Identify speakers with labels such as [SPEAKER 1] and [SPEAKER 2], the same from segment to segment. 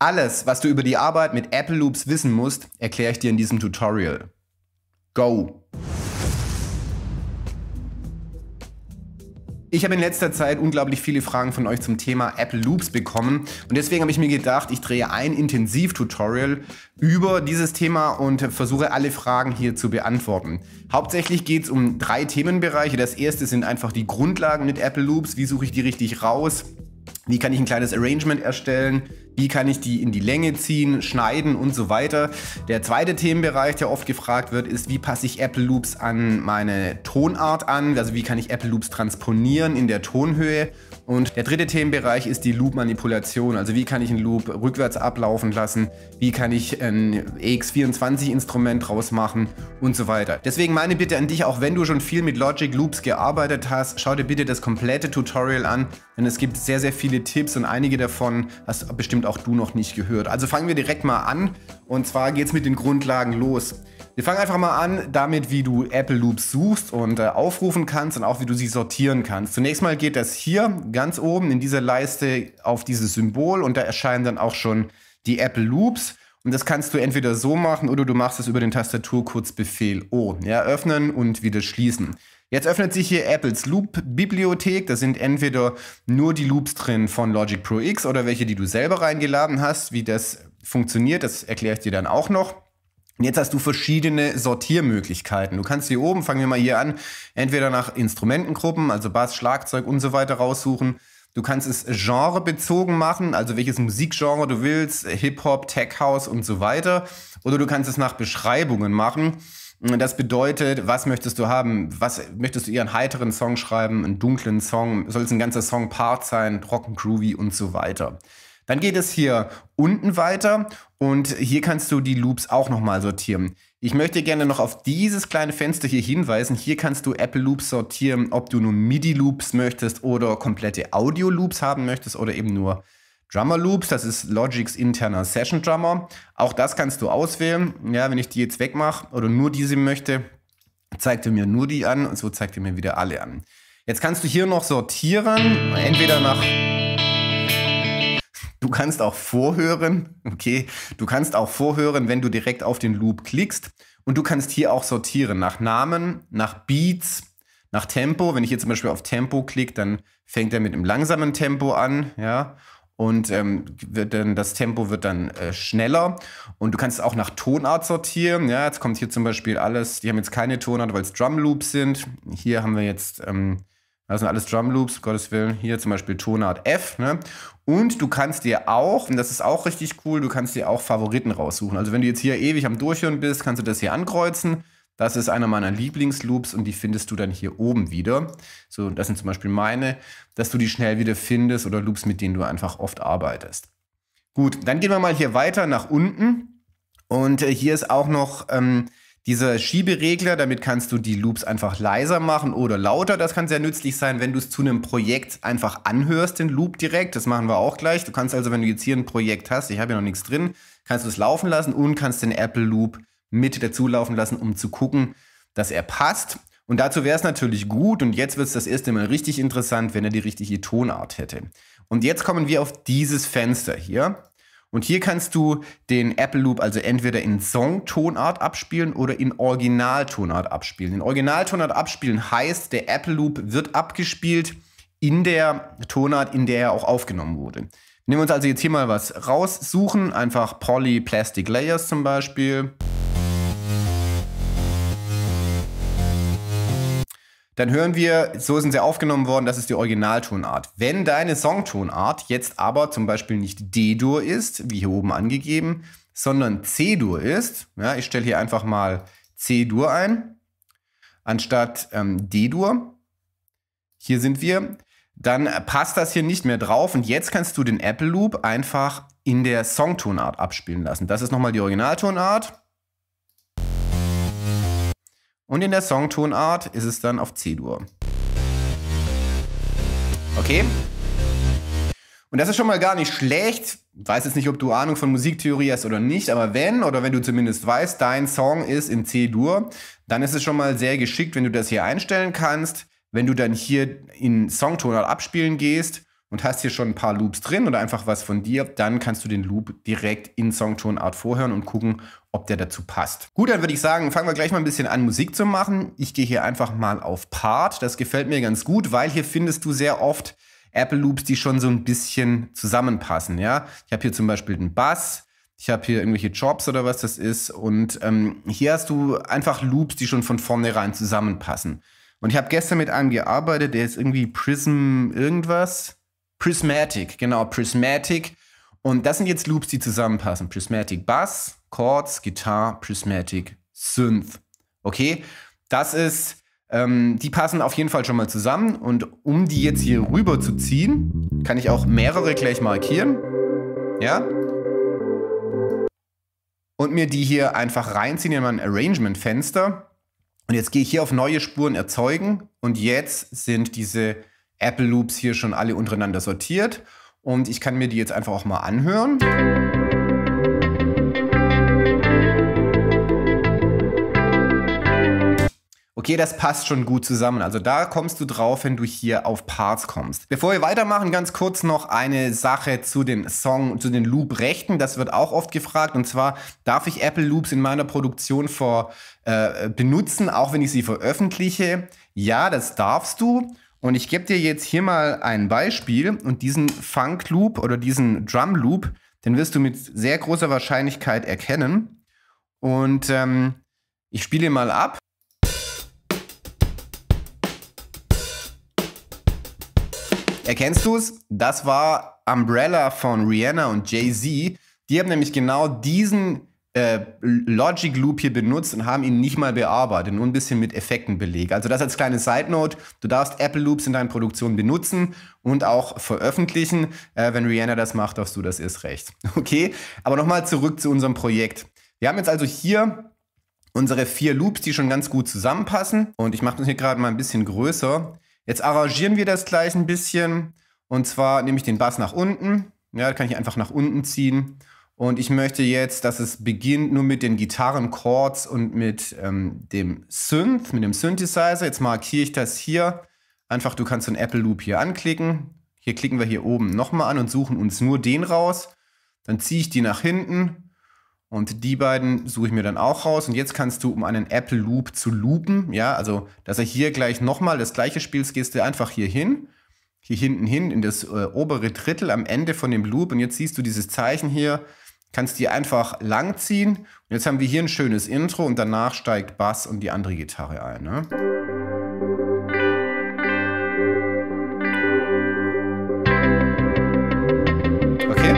[SPEAKER 1] Alles, was du über die Arbeit mit Apple Loops wissen musst, erkläre ich dir in diesem Tutorial. Go! Ich habe in letzter Zeit unglaublich viele Fragen von euch zum Thema Apple Loops bekommen und deswegen habe ich mir gedacht, ich drehe ein Intensiv-Tutorial über dieses Thema und versuche alle Fragen hier zu beantworten. Hauptsächlich geht es um drei Themenbereiche. Das erste sind einfach die Grundlagen mit Apple Loops. Wie suche ich die richtig raus? Wie kann ich ein kleines Arrangement erstellen? Wie kann ich die in die Länge ziehen, schneiden und so weiter. Der zweite Themenbereich, der oft gefragt wird, ist, wie passe ich Apple Loops an meine Tonart an? Also wie kann ich Apple Loops transponieren in der Tonhöhe? Und der dritte Themenbereich ist die Loop-Manipulation. Also wie kann ich einen Loop rückwärts ablaufen lassen? Wie kann ich ein EX24-Instrument draus machen? Und so weiter. Deswegen meine Bitte an dich, auch wenn du schon viel mit Logic Loops gearbeitet hast, schau dir bitte das komplette Tutorial an, denn es gibt sehr, sehr viele Tipps und einige davon hast bestimmt auch du noch nicht gehört. Also fangen wir direkt mal an. Und zwar geht's mit den Grundlagen los. Wir fangen einfach mal an damit, wie du Apple Loops suchst und äh, aufrufen kannst und auch wie du sie sortieren kannst. Zunächst mal geht das hier ganz oben in dieser Leiste auf dieses Symbol und da erscheinen dann auch schon die Apple Loops. Und das kannst du entweder so machen oder du machst es über den Tastaturkurzbefehl O. Ja, öffnen und wieder schließen. Jetzt öffnet sich hier Apples Loop-Bibliothek. Da sind entweder nur die Loops drin von Logic Pro X oder welche, die du selber reingeladen hast. Wie das funktioniert, das erkläre ich dir dann auch noch. Und jetzt hast du verschiedene Sortiermöglichkeiten. Du kannst hier oben, fangen wir mal hier an, entweder nach Instrumentengruppen, also Bass, Schlagzeug und so weiter raussuchen. Du kannst es genrebezogen machen, also welches Musikgenre du willst, Hip-Hop, Tech House und so weiter. Oder du kannst es nach Beschreibungen machen. Das bedeutet, was möchtest du haben? Was möchtest du eher einen heiteren Song schreiben, einen dunklen Song? Soll es ein ganzer Songpart sein, trocken, groovy und so weiter. Dann geht es hier unten weiter und hier kannst du die Loops auch nochmal sortieren. Ich möchte gerne noch auf dieses kleine Fenster hier hinweisen. Hier kannst du Apple Loops sortieren, ob du nur MIDI Loops möchtest oder komplette Audio Loops haben möchtest oder eben nur Drummer Loops, das ist Logics interner Session Drummer. Auch das kannst du auswählen. Ja, wenn ich die jetzt wegmache oder nur diese möchte, zeigt er mir nur die an und so zeigt er mir wieder alle an. Jetzt kannst du hier noch sortieren, entweder nach Du kannst auch vorhören, okay, du kannst auch vorhören, wenn du direkt auf den Loop klickst. Und du kannst hier auch sortieren nach Namen, nach Beats, nach Tempo. Wenn ich hier zum Beispiel auf Tempo klicke, dann fängt er mit einem langsamen Tempo an, ja. Und ähm, wird dann, das Tempo wird dann äh, schneller. Und du kannst auch nach Tonart sortieren. Ja, jetzt kommt hier zum Beispiel alles, die haben jetzt keine Tonart, weil es Drum Loops sind. Hier haben wir jetzt ähm, das sind alles Drumloops, Gottes Willen. Hier zum Beispiel Tonart F. Ne? Und du kannst dir auch, und das ist auch richtig cool, du kannst dir auch Favoriten raussuchen. Also wenn du jetzt hier ewig am Durchhören bist, kannst du das hier ankreuzen. Das ist einer meiner Lieblingsloops und die findest du dann hier oben wieder. So, das sind zum Beispiel meine, dass du die schnell wieder findest oder Loops, mit denen du einfach oft arbeitest. Gut, dann gehen wir mal hier weiter nach unten. Und äh, hier ist auch noch... Ähm, dieser Schieberegler, damit kannst du die Loops einfach leiser machen oder lauter. Das kann sehr nützlich sein, wenn du es zu einem Projekt einfach anhörst, den Loop direkt. Das machen wir auch gleich. Du kannst also, wenn du jetzt hier ein Projekt hast, ich habe hier noch nichts drin, kannst du es laufen lassen und kannst den Apple Loop mit dazu laufen lassen, um zu gucken, dass er passt. Und dazu wäre es natürlich gut, und jetzt wird es das erste Mal richtig interessant, wenn er die richtige Tonart hätte. Und jetzt kommen wir auf dieses Fenster hier. Und hier kannst du den Apple Loop also entweder in Song-Tonart abspielen oder in Originaltonart abspielen. In Originaltonart abspielen heißt, der Apple Loop wird abgespielt in der Tonart, in der er auch aufgenommen wurde. Nehmen wir uns also jetzt hier mal was raussuchen, einfach Poly Plastic Layers zum Beispiel. dann hören wir, so sind sie aufgenommen worden, das ist die Originaltonart. Wenn deine Songtonart jetzt aber zum Beispiel nicht D-Dur ist, wie hier oben angegeben, sondern C-Dur ist, ja, ich stelle hier einfach mal C-Dur ein, anstatt ähm, D-Dur, hier sind wir, dann passt das hier nicht mehr drauf und jetzt kannst du den Apple Loop einfach in der Songtonart abspielen lassen. Das ist nochmal die Originaltonart. Und in der Songtonart ist es dann auf C-Dur. Okay? Und das ist schon mal gar nicht schlecht. Ich weiß jetzt nicht, ob du Ahnung von Musiktheorie hast oder nicht, aber wenn, oder wenn du zumindest weißt, dein Song ist in C-Dur, dann ist es schon mal sehr geschickt, wenn du das hier einstellen kannst. Wenn du dann hier in Songtonart abspielen gehst und hast hier schon ein paar Loops drin oder einfach was von dir, dann kannst du den Loop direkt in Songtonart vorhören und gucken, ob der dazu passt. Gut, dann würde ich sagen, fangen wir gleich mal ein bisschen an, Musik zu machen. Ich gehe hier einfach mal auf Part. Das gefällt mir ganz gut, weil hier findest du sehr oft Apple Loops, die schon so ein bisschen zusammenpassen. Ja, ich habe hier zum Beispiel einen Bass. Ich habe hier irgendwelche Jobs oder was das ist. Und ähm, hier hast du einfach Loops, die schon von vornherein zusammenpassen. Und ich habe gestern mit einem gearbeitet, der ist irgendwie Prism irgendwas. Prismatic, genau, Prismatic. Und das sind jetzt Loops, die zusammenpassen. Prismatic Bass, Chords, Guitar, Prismatic Synth. Okay, das ist, ähm, die passen auf jeden Fall schon mal zusammen. Und um die jetzt hier rüber zu ziehen, kann ich auch mehrere gleich markieren. Ja. Und mir die hier einfach reinziehen in mein Arrangement-Fenster. Und jetzt gehe ich hier auf neue Spuren erzeugen. Und jetzt sind diese Apple Loops hier schon alle untereinander sortiert. Und ich kann mir die jetzt einfach auch mal anhören. Okay, das passt schon gut zusammen. Also da kommst du drauf, wenn du hier auf Parts kommst. Bevor wir weitermachen, ganz kurz noch eine Sache zu dem Song, zu den Loop-Rechten. Das wird auch oft gefragt. Und zwar, darf ich Apple Loops in meiner Produktion vor, äh, benutzen, auch wenn ich sie veröffentliche? Ja, das darfst du. Und ich gebe dir jetzt hier mal ein Beispiel und diesen Funk Loop oder diesen Drum Loop, den wirst du mit sehr großer Wahrscheinlichkeit erkennen. Und ähm, ich spiele mal ab. Erkennst du es? Das war Umbrella von Rihanna und Jay-Z. Die haben nämlich genau diesen äh, Logic Loop hier benutzt und haben ihn nicht mal bearbeitet, nur ein bisschen mit Effekten belegt. Also das als kleine Side Note, du darfst Apple Loops in deinen Produktionen benutzen und auch veröffentlichen. Äh, wenn Rihanna das macht, darfst du das erst recht. Okay, aber nochmal zurück zu unserem Projekt. Wir haben jetzt also hier unsere vier Loops, die schon ganz gut zusammenpassen. Und ich mache das hier gerade mal ein bisschen größer. Jetzt arrangieren wir das gleich ein bisschen. Und zwar nehme ich den Bass nach unten. Ja, kann ich einfach nach unten ziehen und ich möchte jetzt, dass es beginnt nur mit den Gitarrenchords und mit ähm, dem Synth, mit dem Synthesizer. Jetzt markiere ich das hier. Einfach, du kannst den Apple Loop hier anklicken. Hier klicken wir hier oben nochmal an und suchen uns nur den raus. Dann ziehe ich die nach hinten und die beiden suche ich mir dann auch raus. Und jetzt kannst du, um einen Apple Loop zu loopen, ja, also, dass er hier gleich nochmal das gleiche spielst, gehst du einfach hier hin hier hinten hin in das äh, obere Drittel am Ende von dem Loop und jetzt siehst du dieses Zeichen hier, kannst die einfach langziehen. Und jetzt haben wir hier ein schönes Intro und danach steigt Bass und die andere Gitarre ein. Ne? Okay.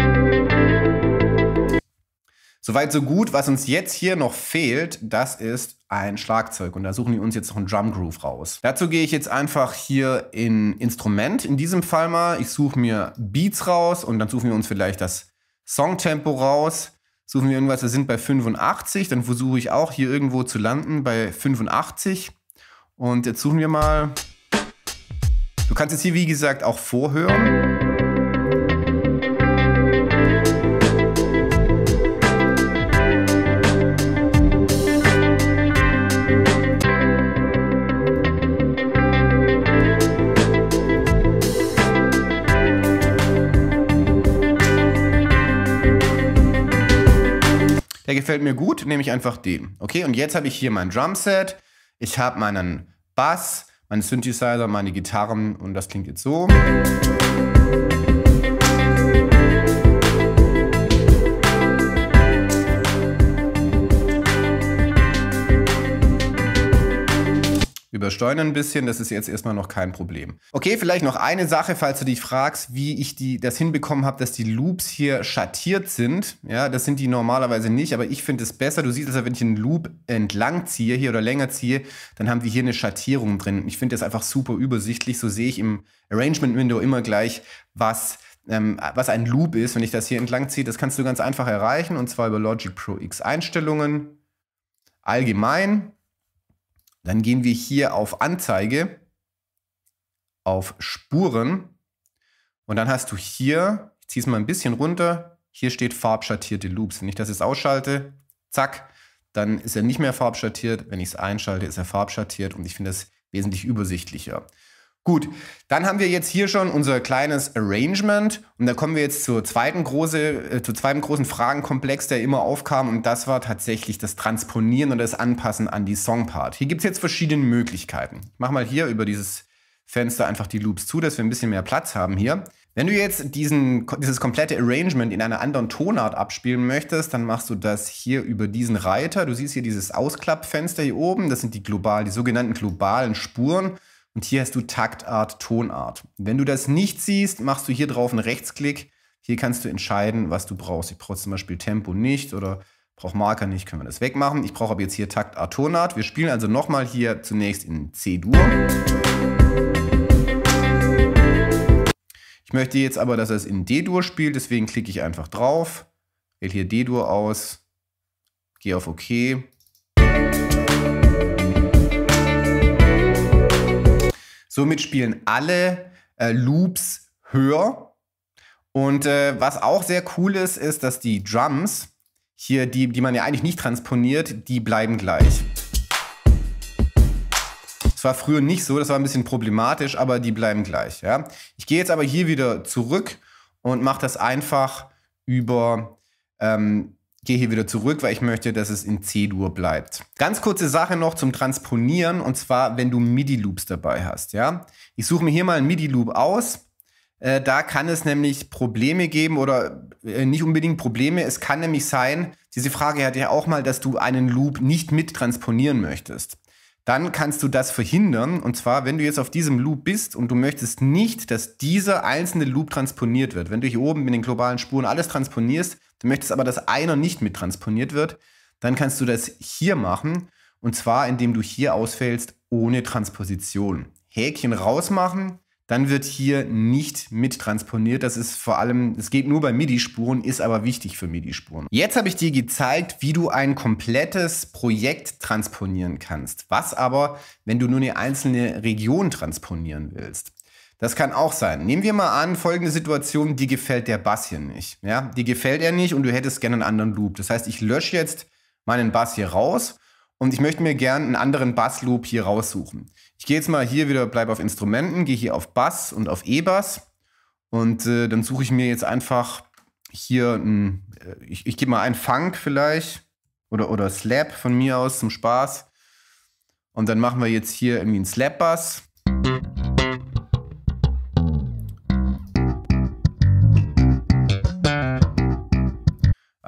[SPEAKER 1] Soweit so gut. Was uns jetzt hier noch fehlt, das ist ein Schlagzeug und da suchen wir uns jetzt noch einen Drum Groove raus. Dazu gehe ich jetzt einfach hier in Instrument, in diesem Fall mal. Ich suche mir Beats raus und dann suchen wir uns vielleicht das Songtempo raus, suchen wir irgendwas, wir sind bei 85, dann versuche ich auch hier irgendwo zu landen bei 85. Und jetzt suchen wir mal. Du kannst jetzt hier, wie gesagt, auch vorhören. der gefällt mir gut, nehme ich einfach den. Okay, und jetzt habe ich hier mein Drumset, ich habe meinen Bass, meinen Synthesizer, meine Gitarren und das klingt jetzt so. übersteuern ein bisschen, das ist jetzt erstmal noch kein Problem. Okay, vielleicht noch eine Sache, falls du dich fragst, wie ich die, das hinbekommen habe, dass die Loops hier schattiert sind. Ja, das sind die normalerweise nicht, aber ich finde es besser. Du siehst also, wenn ich einen Loop entlang ziehe hier oder länger ziehe, dann haben wir hier eine Schattierung drin. Ich finde das einfach super übersichtlich. So sehe ich im Arrangement-Window immer gleich, was ähm, was ein Loop ist, wenn ich das hier entlang ziehe, das kannst du ganz einfach erreichen und zwar über Logic Pro X Einstellungen, allgemein dann gehen wir hier auf Anzeige, auf Spuren und dann hast du hier, ich ziehe es mal ein bisschen runter, hier steht farbschattierte Loops. Wenn ich das jetzt ausschalte, zack, dann ist er nicht mehr farbschattiert. Wenn ich es einschalte, ist er farbschattiert und ich finde das wesentlich übersichtlicher. Gut, dann haben wir jetzt hier schon unser kleines Arrangement und da kommen wir jetzt zur zweiten große, äh, zur zweiten großen Fragenkomplex, der immer aufkam und das war tatsächlich das Transponieren und das Anpassen an die Songpart. Hier gibt es jetzt verschiedene Möglichkeiten. Ich mache mal hier über dieses Fenster einfach die Loops zu, dass wir ein bisschen mehr Platz haben hier. Wenn du jetzt diesen, dieses komplette Arrangement in einer anderen Tonart abspielen möchtest, dann machst du das hier über diesen Reiter. Du siehst hier dieses Ausklappfenster hier oben. Das sind die global, die sogenannten globalen Spuren. Und hier hast du Taktart, Tonart. Wenn du das nicht siehst, machst du hier drauf einen Rechtsklick. Hier kannst du entscheiden, was du brauchst. Ich brauche zum Beispiel Tempo nicht oder brauche Marker nicht, können wir das wegmachen. Ich brauche aber jetzt hier Taktart, Tonart. Wir spielen also nochmal hier zunächst in C-Dur. Ich möchte jetzt aber, dass er es in D-Dur spielt, deswegen klicke ich einfach drauf, wähle hier D-Dur aus, gehe auf OK, Somit spielen alle äh, Loops höher. Und äh, was auch sehr cool ist, ist, dass die Drums, hier, die, die man ja eigentlich nicht transponiert, die bleiben gleich. Das war früher nicht so, das war ein bisschen problematisch, aber die bleiben gleich. Ja? Ich gehe jetzt aber hier wieder zurück und mache das einfach über ähm, gehe hier wieder zurück, weil ich möchte, dass es in C-Dur bleibt. Ganz kurze Sache noch zum Transponieren und zwar, wenn du MIDI-Loops dabei hast. Ja? Ich suche mir hier mal einen MIDI-Loop aus. Äh, da kann es nämlich Probleme geben oder äh, nicht unbedingt Probleme. Es kann nämlich sein, diese Frage hatte ich auch mal, dass du einen Loop nicht mit transponieren möchtest. Dann kannst du das verhindern. Und zwar, wenn du jetzt auf diesem Loop bist und du möchtest nicht, dass dieser einzelne Loop transponiert wird. Wenn du hier oben mit den globalen Spuren alles transponierst, Du möchtest aber, dass einer nicht mittransponiert wird. Dann kannst du das hier machen. Und zwar, indem du hier ausfällst ohne Transposition. Häkchen rausmachen, dann wird hier nicht mittransponiert. Das ist vor allem, es geht nur bei MIDI-Spuren, ist aber wichtig für MIDI-Spuren. Jetzt habe ich dir gezeigt, wie du ein komplettes Projekt transponieren kannst. Was aber, wenn du nur eine einzelne Region transponieren willst? Das kann auch sein. Nehmen wir mal an, folgende Situation, die gefällt der Bass hier nicht. Ja, die gefällt er nicht und du hättest gerne einen anderen Loop. Das heißt, ich lösche jetzt meinen Bass hier raus und ich möchte mir gerne einen anderen Bassloop hier raussuchen. Ich gehe jetzt mal hier wieder, bleibe auf Instrumenten, gehe hier auf Bass und auf E-Bass und äh, dann suche ich mir jetzt einfach hier ein, äh, ich, ich gebe mal einen Funk vielleicht oder, oder Slap von mir aus zum Spaß. Und dann machen wir jetzt hier irgendwie einen Slap-Bass.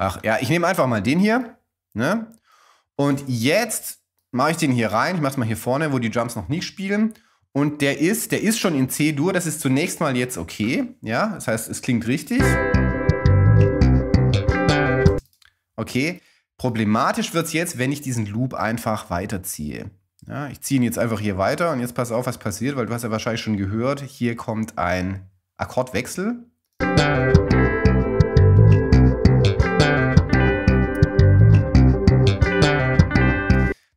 [SPEAKER 1] Ach ja, ich nehme einfach mal den hier. Ne? Und jetzt mache ich den hier rein. Ich mache es mal hier vorne, wo die Jumps noch nicht spielen. Und der ist, der ist schon in C-Dur. Das ist zunächst mal jetzt okay. Ja, das heißt, es klingt richtig. Okay. Problematisch wird es jetzt, wenn ich diesen Loop einfach weiterziehe. Ja, ich ziehe ihn jetzt einfach hier weiter und jetzt pass auf, was passiert, weil du hast ja wahrscheinlich schon gehört, hier kommt ein Akkordwechsel.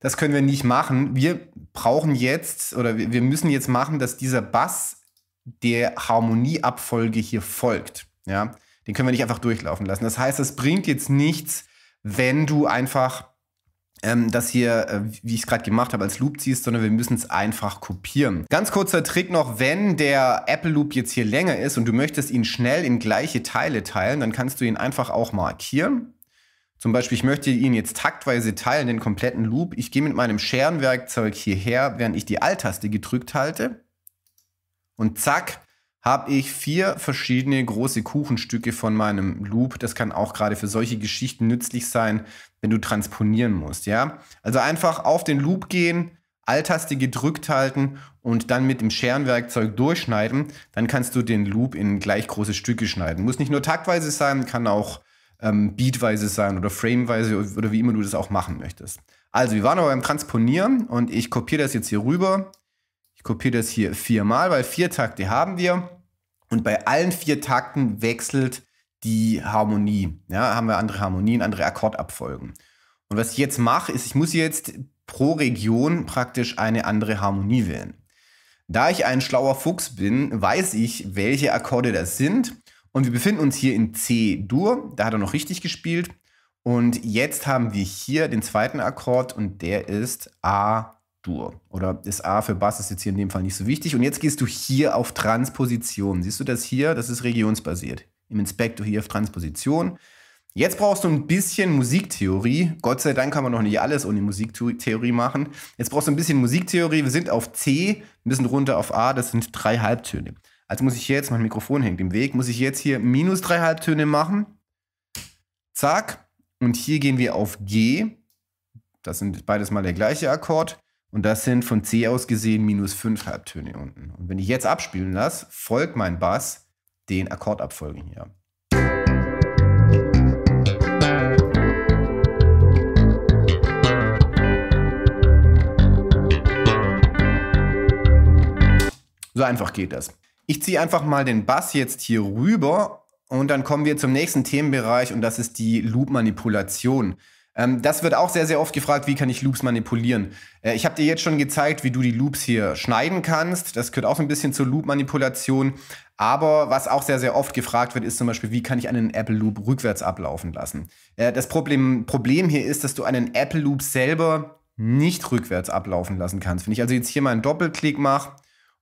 [SPEAKER 1] das können wir nicht machen. Wir brauchen jetzt oder wir müssen jetzt machen, dass dieser Bass der Harmonieabfolge hier folgt. Ja, den können wir nicht einfach durchlaufen lassen. Das heißt, es bringt jetzt nichts, wenn du einfach ähm, das hier, äh, wie ich es gerade gemacht habe, als Loop ziehst, sondern wir müssen es einfach kopieren. Ganz kurzer Trick noch, wenn der Apple Loop jetzt hier länger ist und du möchtest ihn schnell in gleiche Teile teilen, dann kannst du ihn einfach auch markieren zum Beispiel, ich möchte ihn jetzt taktweise teilen, den kompletten Loop. Ich gehe mit meinem Scherenwerkzeug hierher, während ich die Alt-Taste gedrückt halte. Und zack, habe ich vier verschiedene große Kuchenstücke von meinem Loop. Das kann auch gerade für solche Geschichten nützlich sein, wenn du transponieren musst, ja? Also einfach auf den Loop gehen, Alt-Taste gedrückt halten und dann mit dem Scherenwerkzeug durchschneiden, dann kannst du den Loop in gleich große Stücke schneiden. Muss nicht nur taktweise sein, kann auch ähm, beatweise sein oder frameweise oder wie immer du das auch machen möchtest. Also, wir waren aber beim Transponieren und ich kopiere das jetzt hier rüber. Ich kopiere das hier viermal, weil vier Takte haben wir. Und bei allen vier Takten wechselt die Harmonie. Ja, haben wir andere Harmonien, andere Akkordabfolgen. Und was ich jetzt mache, ist, ich muss jetzt pro Region praktisch eine andere Harmonie wählen. Da ich ein schlauer Fuchs bin, weiß ich, welche Akkorde das sind und wir befinden uns hier in C-Dur, da hat er noch richtig gespielt. Und jetzt haben wir hier den zweiten Akkord und der ist A-Dur. Oder ist A für Bass, ist jetzt hier in dem Fall nicht so wichtig. Und jetzt gehst du hier auf Transposition. Siehst du das hier? Das ist regionsbasiert. Im Inspektor hier auf Transposition. Jetzt brauchst du ein bisschen Musiktheorie. Gott sei Dank kann man noch nicht alles ohne Musiktheorie machen. Jetzt brauchst du ein bisschen Musiktheorie. Wir sind auf C, müssen runter auf A, das sind drei Halbtöne. Also muss ich jetzt, mein Mikrofon hängt im Weg, muss ich jetzt hier minus drei Halbtöne machen. Zack. Und hier gehen wir auf G. Das sind beides mal der gleiche Akkord. Und das sind von C aus gesehen minus fünf Halbtöne unten. Und wenn ich jetzt abspielen lasse, folgt mein Bass den Akkordabfolgen hier. So einfach geht das. Ich ziehe einfach mal den Bass jetzt hier rüber und dann kommen wir zum nächsten Themenbereich und das ist die Loop-Manipulation. Ähm, das wird auch sehr, sehr oft gefragt, wie kann ich Loops manipulieren. Äh, ich habe dir jetzt schon gezeigt, wie du die Loops hier schneiden kannst. Das gehört auch so ein bisschen zur Loop-Manipulation. Aber was auch sehr, sehr oft gefragt wird, ist zum Beispiel, wie kann ich einen Apple-Loop rückwärts ablaufen lassen. Äh, das Problem, Problem hier ist, dass du einen Apple-Loop selber nicht rückwärts ablaufen lassen kannst. Wenn ich also jetzt hier mal einen Doppelklick mache,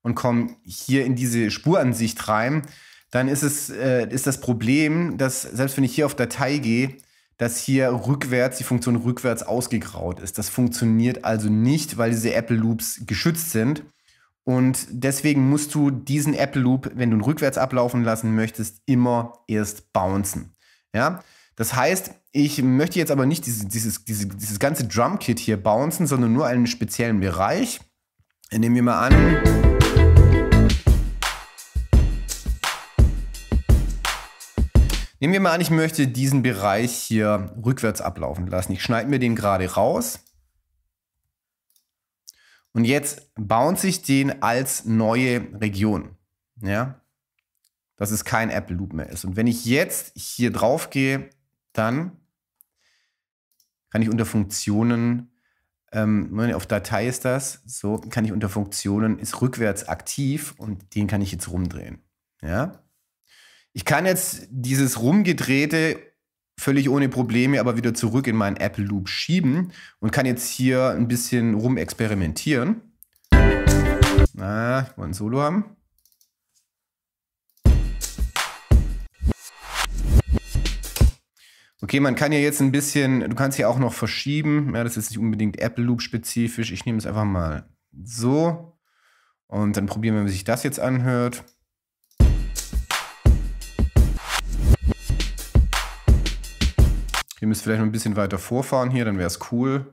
[SPEAKER 1] und komme hier in diese Spuransicht rein, dann ist es äh, ist das Problem, dass selbst wenn ich hier auf Datei gehe, dass hier rückwärts die Funktion rückwärts ausgegraut ist. Das funktioniert also nicht, weil diese Apple Loops geschützt sind. Und deswegen musst du diesen Apple Loop, wenn du ihn rückwärts ablaufen lassen möchtest, immer erst bouncen. Ja? Das heißt, ich möchte jetzt aber nicht dieses, dieses, dieses, dieses ganze Drum Kit hier bouncen, sondern nur einen speziellen Bereich. Nehmen wir mal an. Nehmen wir mal an, ich möchte diesen Bereich hier rückwärts ablaufen lassen. Ich schneide mir den gerade raus. Und jetzt bounce ich den als neue Region. Ja? Dass es kein Apple Loop mehr ist. Und wenn ich jetzt hier drauf gehe, dann kann ich unter Funktionen, ähm, auf Datei ist das, so kann ich unter Funktionen, ist rückwärts aktiv und den kann ich jetzt rumdrehen. Ja? Ich kann jetzt dieses rumgedrehte völlig ohne Probleme aber wieder zurück in meinen Apple Loop schieben und kann jetzt hier ein bisschen rumexperimentieren. Na, ich wollte ein Solo haben. Okay, man kann ja jetzt ein bisschen, du kannst hier auch noch verschieben. Ja, das ist nicht unbedingt Apple Loop spezifisch. Ich nehme es einfach mal so. Und dann probieren wir, wie sich das jetzt anhört. Wir müssen vielleicht noch ein bisschen weiter vorfahren hier, dann wäre es cool.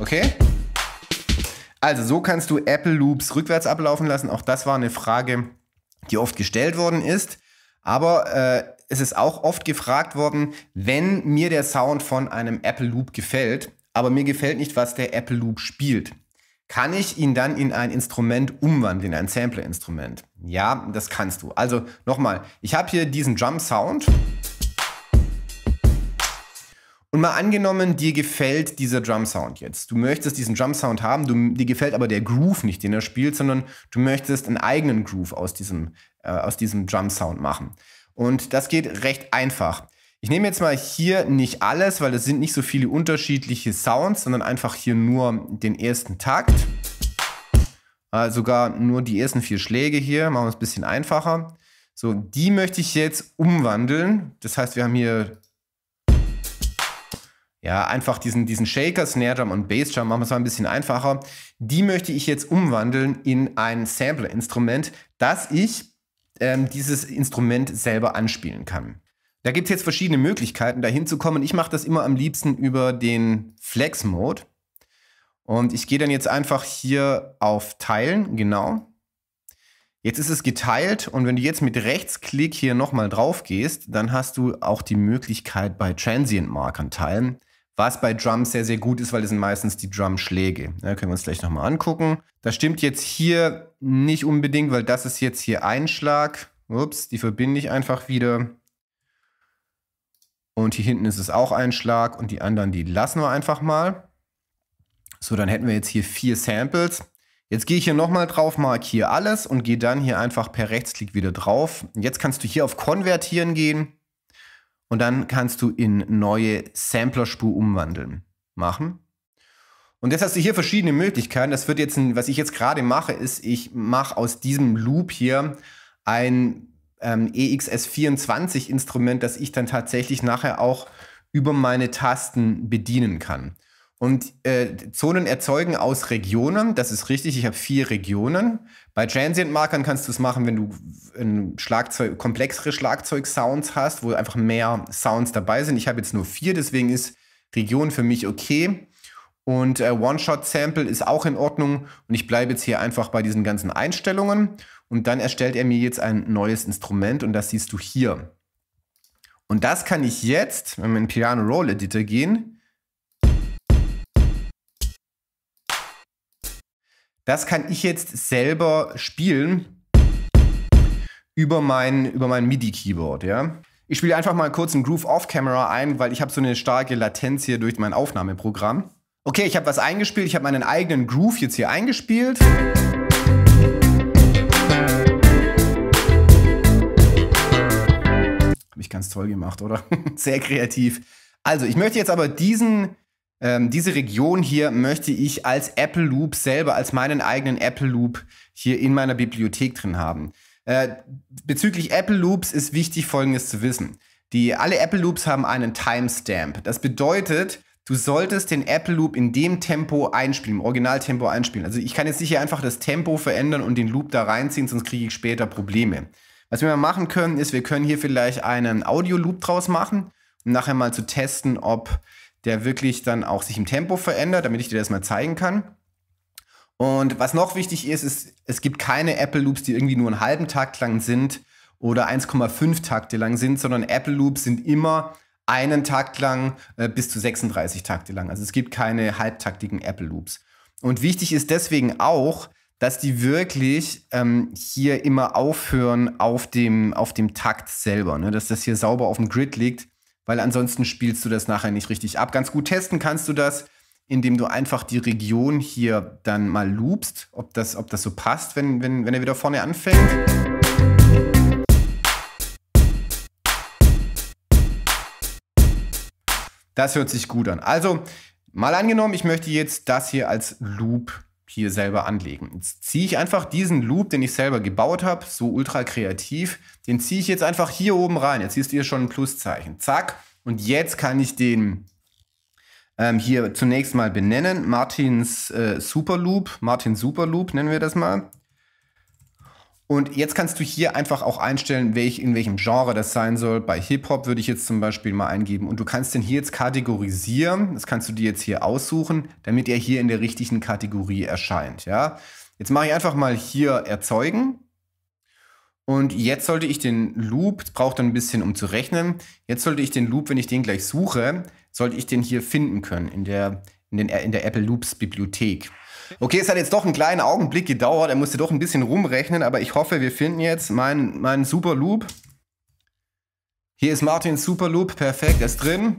[SPEAKER 1] Okay? Also so kannst du Apple Loops rückwärts ablaufen lassen. Auch das war eine Frage, die oft gestellt worden ist. Aber äh, es ist auch oft gefragt worden, wenn mir der Sound von einem Apple Loop gefällt, aber mir gefällt nicht, was der Apple Loop spielt. Kann ich ihn dann in ein Instrument umwandeln, in ein Sampler-Instrument? Ja, das kannst du. Also nochmal, ich habe hier diesen Drum-Sound. Und mal angenommen, dir gefällt dieser Drum-Sound jetzt. Du möchtest diesen Drum-Sound haben, du, dir gefällt aber der Groove nicht, den er spielt, sondern du möchtest einen eigenen Groove aus diesem, äh, aus diesem Drum-Sound machen. Und das geht recht einfach. Ich nehme jetzt mal hier nicht alles, weil es sind nicht so viele unterschiedliche Sounds, sondern einfach hier nur den ersten Takt. Äh, sogar nur die ersten vier Schläge hier, machen wir es ein bisschen einfacher. So, die möchte ich jetzt umwandeln. Das heißt, wir haben hier ja, einfach diesen, diesen Shaker, Snare Drum und Bass Drum, machen wir es mal ein bisschen einfacher. Die möchte ich jetzt umwandeln in ein sampler instrument dass ich ähm, dieses Instrument selber anspielen kann. Da gibt es jetzt verschiedene Möglichkeiten, da hinzukommen. Ich mache das immer am liebsten über den Flex-Mode. Und ich gehe dann jetzt einfach hier auf Teilen, genau. Jetzt ist es geteilt und wenn du jetzt mit Rechtsklick hier nochmal drauf gehst, dann hast du auch die Möglichkeit bei Transient-Markern teilen, was bei Drums sehr, sehr gut ist, weil das sind meistens die Drum-Schläge. Ja, können wir uns gleich nochmal angucken. Das stimmt jetzt hier nicht unbedingt, weil das ist jetzt hier Einschlag. Ups, die verbinde ich einfach wieder. Und hier hinten ist es auch ein Schlag und die anderen, die lassen wir einfach mal. So, dann hätten wir jetzt hier vier Samples. Jetzt gehe ich hier nochmal drauf, markiere alles und gehe dann hier einfach per Rechtsklick wieder drauf. Jetzt kannst du hier auf Konvertieren gehen und dann kannst du in neue Samplerspur umwandeln machen. Und jetzt hast du hier verschiedene Möglichkeiten. Das wird jetzt, ein, was ich jetzt gerade mache, ist, ich mache aus diesem Loop hier ein ähm, EXS24-Instrument, das ich dann tatsächlich nachher auch über meine Tasten bedienen kann. Und äh, Zonen erzeugen aus Regionen, das ist richtig, ich habe vier Regionen. Bei Transient-Markern kannst du es machen, wenn du ein Schlagzeug, komplexere Schlagzeug-Sounds hast, wo einfach mehr Sounds dabei sind. Ich habe jetzt nur vier, deswegen ist Region für mich okay. Und äh, One-Shot-Sample ist auch in Ordnung. Und ich bleibe jetzt hier einfach bei diesen ganzen Einstellungen. Und dann erstellt er mir jetzt ein neues Instrument und das siehst du hier. Und das kann ich jetzt, wenn wir in den Piano Roll Editor gehen, das kann ich jetzt selber spielen über mein, über mein MIDI-Keyboard, ja. Ich spiele einfach mal kurz einen Groove off-Camera ein, weil ich habe so eine starke Latenz hier durch mein Aufnahmeprogramm. Okay, ich habe was eingespielt, ich habe meinen eigenen Groove jetzt hier eingespielt. Habe ich ganz toll gemacht, oder? Sehr kreativ. Also, ich möchte jetzt aber diesen, ähm, diese Region hier möchte ich als Apple Loop selber, als meinen eigenen Apple Loop hier in meiner Bibliothek drin haben. Äh, bezüglich Apple Loops ist wichtig, Folgendes zu wissen. Die, alle Apple Loops haben einen Timestamp. Das bedeutet, du solltest den Apple Loop in dem Tempo einspielen, im Originaltempo einspielen. Also ich kann jetzt nicht hier einfach das Tempo verändern und den Loop da reinziehen, sonst kriege ich später Probleme. Was wir mal machen können, ist, wir können hier vielleicht einen Audio-Loop draus machen, um nachher mal zu testen, ob der wirklich dann auch sich im Tempo verändert, damit ich dir das mal zeigen kann. Und was noch wichtig ist, ist, es gibt keine Apple Loops, die irgendwie nur einen halben Takt lang sind oder 1,5 Takte lang sind, sondern Apple Loops sind immer einen Takt lang äh, bis zu 36 Takte lang. Also es gibt keine halbtaktigen Apple Loops. Und wichtig ist deswegen auch, dass die wirklich ähm, hier immer aufhören auf dem, auf dem Takt selber, ne? dass das hier sauber auf dem Grid liegt, weil ansonsten spielst du das nachher nicht richtig ab. Ganz gut testen kannst du das, indem du einfach die Region hier dann mal loopst, ob das, ob das so passt, wenn, wenn, wenn er wieder vorne anfängt. Das hört sich gut an. Also, mal angenommen, ich möchte jetzt das hier als Loop hier selber anlegen. Jetzt ziehe ich einfach diesen Loop, den ich selber gebaut habe, so ultra kreativ, den ziehe ich jetzt einfach hier oben rein. Jetzt siehst du hier schon ein Pluszeichen. Zack. Und jetzt kann ich den ähm, hier zunächst mal benennen. Martins äh, Superloop, Martin Superloop nennen wir das mal. Und jetzt kannst du hier einfach auch einstellen, welch, in welchem Genre das sein soll. Bei Hip-Hop würde ich jetzt zum Beispiel mal eingeben. Und du kannst den hier jetzt kategorisieren. Das kannst du dir jetzt hier aussuchen, damit er hier in der richtigen Kategorie erscheint. Ja? Jetzt mache ich einfach mal hier erzeugen. Und jetzt sollte ich den Loop, es braucht dann ein bisschen um zu rechnen, jetzt sollte ich den Loop, wenn ich den gleich suche, sollte ich den hier finden können in der, in den, in der Apple Loops Bibliothek. Okay, es hat jetzt doch einen kleinen Augenblick gedauert. Er musste doch ein bisschen rumrechnen, aber ich hoffe, wir finden jetzt meinen, Super Loop. Hier ist Martins Super Loop. Perfekt, er ist drin.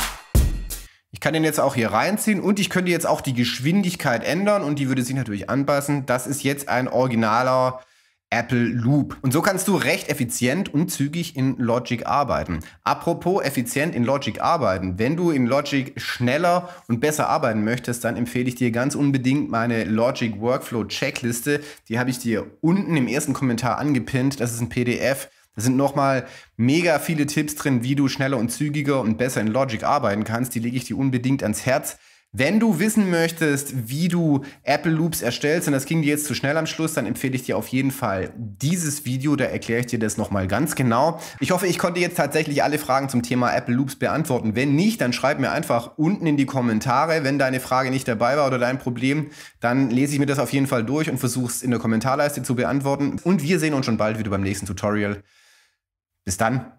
[SPEAKER 1] Ich kann den jetzt auch hier reinziehen und ich könnte jetzt auch die Geschwindigkeit ändern und die würde sich natürlich anpassen. Das ist jetzt ein originaler Apple Loop. Und so kannst du recht effizient und zügig in Logic arbeiten. Apropos effizient in Logic arbeiten. Wenn du in Logic schneller und besser arbeiten möchtest, dann empfehle ich dir ganz unbedingt meine Logic Workflow Checkliste. Die habe ich dir unten im ersten Kommentar angepinnt. Das ist ein PDF. Da sind nochmal mega viele Tipps drin, wie du schneller und zügiger und besser in Logic arbeiten kannst. Die lege ich dir unbedingt ans Herz. Wenn du wissen möchtest, wie du Apple Loops erstellst, und das ging dir jetzt zu schnell am Schluss, dann empfehle ich dir auf jeden Fall dieses Video, da erkläre ich dir das nochmal ganz genau. Ich hoffe, ich konnte jetzt tatsächlich alle Fragen zum Thema Apple Loops beantworten. Wenn nicht, dann schreib mir einfach unten in die Kommentare, wenn deine Frage nicht dabei war oder dein Problem, dann lese ich mir das auf jeden Fall durch und versuche es in der Kommentarleiste zu beantworten. Und wir sehen uns schon bald wieder beim nächsten Tutorial. Bis dann.